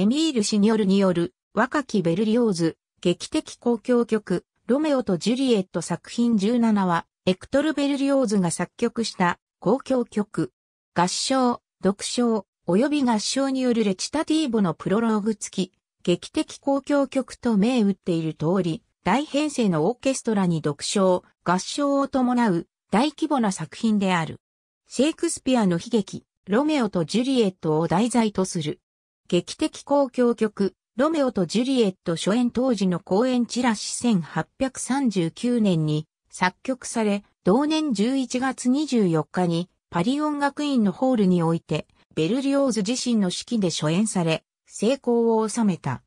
エミール・シニョルによる若きベルリオーズ、劇的交響曲、ロメオとジュリエット作品17は、エクトル・ベルリオーズが作曲した交響曲、合唱、読唱、及び合唱によるレチタティーボのプロローグ付き、劇的交響曲と銘打っている通り、大編成のオーケストラに読唱、合唱を伴う大規模な作品である。シェイクスピアの悲劇、ロメオとジュリエットを題材とする劇的交響曲、ロメオとジュリエット初演当時の公演チラシ1839年に作曲され、同年11月24日にパリ音楽院のホールにおいて、ベルリオーズ自身の指揮で初演され、成功を収めた。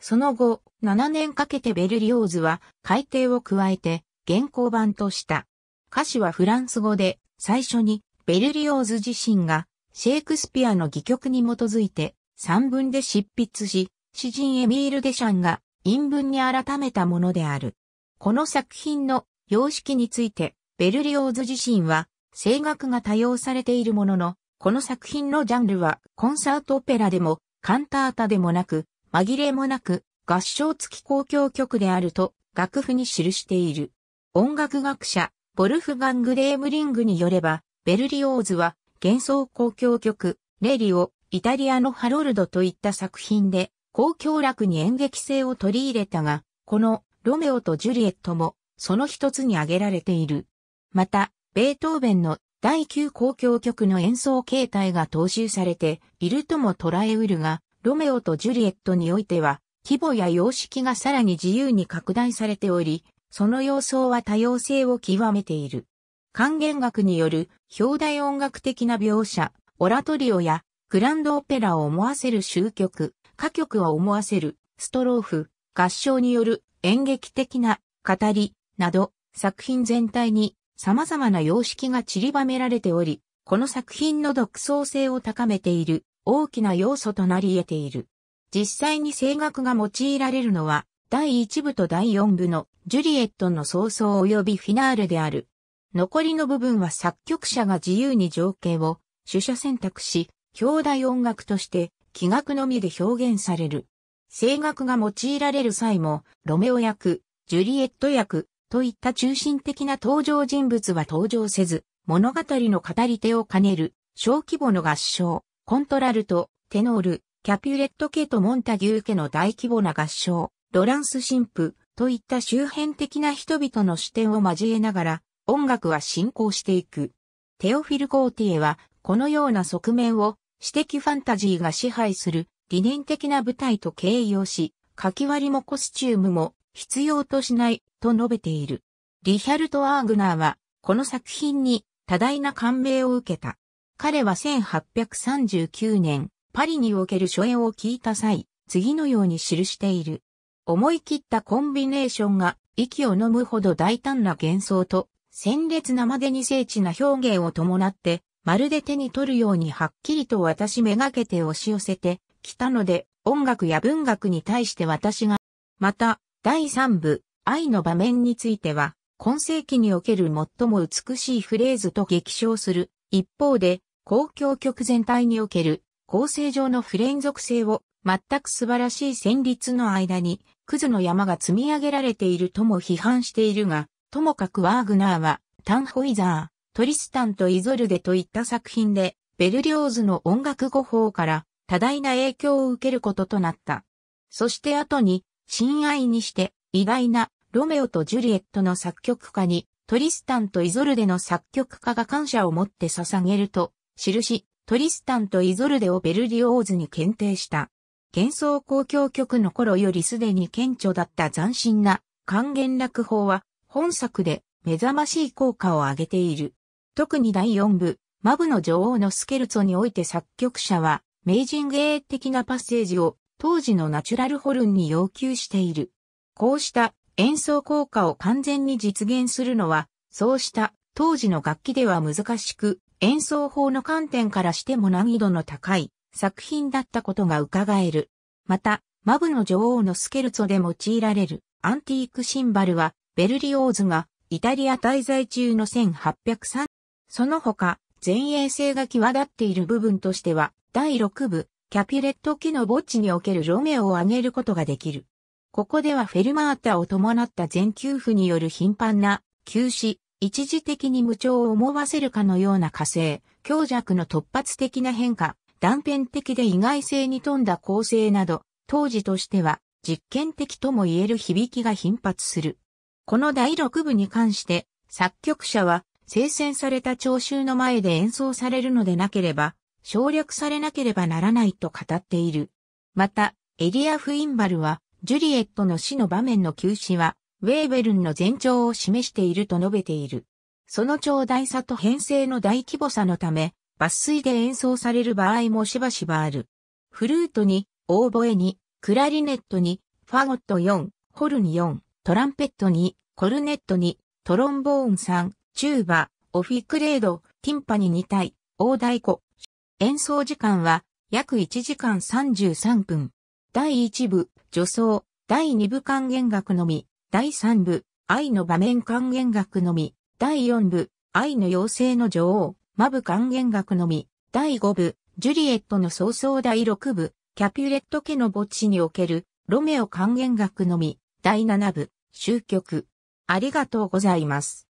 その後、7年かけてベルリオーズは改訂を加えて現行版とした。歌詞はフランス語で、最初にベルリオーズ自身がシェイクスピアの戯曲に基づいて三文で執筆し、詩人エミール・デシャンが韻文に改めたものである。この作品の様式について、ベルリオーズ自身は、声楽が多用されているものの、この作品のジャンルはコンサートオペラでも、カンタータでもなく、紛れもなく、合唱付き公共曲であると、楽譜に記している。音楽学者、ボルフガング・レームリングによれば、ベルリオーズは、幻想公共曲、レリオ、イタリアのハロルドといった作品で、公共楽に演劇性を取り入れたが、このロメオとジュリエットもその一つに挙げられている。また、ベートーベンの第9公共曲の演奏形態が踏襲されているとも捉えうるが、ロメオとジュリエットにおいては、規模や様式がさらに自由に拡大されており、その様相は多様性を極めている。還元学による表題音楽的な描写、オラトリオやグランドオペラを思わせる終局、歌曲を思わせる、ストローフ、合唱による演劇的な語りなど作品全体に様々な様式が散りばめられており、この作品の独創性を高めている大きな要素となり得ている。実際に声楽が用いられるのは第1部と第4部のジュリエットの創創及びフィナーレである。残りの部分は作曲者が自由に情景を主者選択し、兄弟音楽として器楽のみで表現される。声楽が用いられる際も、ロメオ役、ジュリエット役といった中心的な登場人物は登場せず、物語の語り手を兼ねる小規模の合唱、コントラルト、テノール、キャピュレット家とモンタギュー家の大規模な合唱、ロランス神父といった周辺的な人々の視点を交えながら、音楽は進行していく。テオフィル・コーティエは、このような側面を私的ファンタジーが支配する理念的な舞台と形容し、書き割りもコスチュームも必要としないと述べている。リヒャルト・アーグナーはこの作品に多大な感銘を受けた。彼は1839年、パリにおける初演を聞いた際、次のように記している。思い切ったコンビネーションが息を飲むほど大胆な幻想と鮮烈なまでに精緻な表現を伴ってまるで手に取るようにはっきりと私めがけて押し寄せてきたので、音楽や文学に対して私が、また、第三部、愛の場面については、今世紀における最も美しいフレーズと激称する。一方で、公共曲全体における構成上の不連続性を全く素晴らしい旋律の間に、クズの山が積み上げられているとも批判しているが、ともかくワーグナーは、タンホイザー、トリスタンとイゾルデといった作品で、ベルリオーズの音楽語法から多大な影響を受けることとなった。そして後に、親愛にして偉大なロメオとジュリエットの作曲家に、トリスタンとイゾルデの作曲家が感謝を持って捧げると、印、トリスタンとイゾルデをベルリオーズに検定した。幻想交響曲の頃よりすでに顕著だった斬新な還元楽法は本作で目覚ましい効果を上げている。特に第4部、マブの女王のスケルツォにおいて作曲者は、メイジンゲー的なパッセージを当時のナチュラルホルンに要求している。こうした演奏効果を完全に実現するのは、そうした当時の楽器では難しく、演奏法の観点からしても難易度の高い作品だったことが伺える。また、マブの女王のスケルツォで用いられるアンティークシンバルは、ベルリオーズがイタリア滞在中の1803その他、前衛性が際立っている部分としては、第6部、キャピレット機の墓地におけるロメオを挙げることができる。ここではフェルマータを伴った全給付による頻繁な休止、一時的に無調を思わせるかのような火星、強弱の突発的な変化、断片的で意外性に富んだ構成など、当時としては実験的とも言える響きが頻発する。この第6部に関して、作曲者は聖戦された聴衆の前で演奏されるのでなければ、省略されなければならないと語っている。また、エリア・フインバルは、ジュリエットの死の場面の休止は、ウェーベルンの前兆を示していると述べている。その長大さと編成の大規模さのため、抜粋で演奏される場合もしばしばある。フルートに、オーボエに、クラリネットに、ファゴット4、ホルン4、トランペットに、コルネットに、トロンボーン3、チューバ、オフィクレード、ティンパニ2体、大太鼓。演奏時間は約1時間33分。第1部、女装、第2部還元楽のみ、第3部、愛の場面還元楽のみ、第4部、愛の妖精の女王、マブ還元楽のみ、第5部、ジュリエットの早々第6部、キャピュレット家の墓地における、ロメオ還元楽のみ、第7部、終局。ありがとうございます。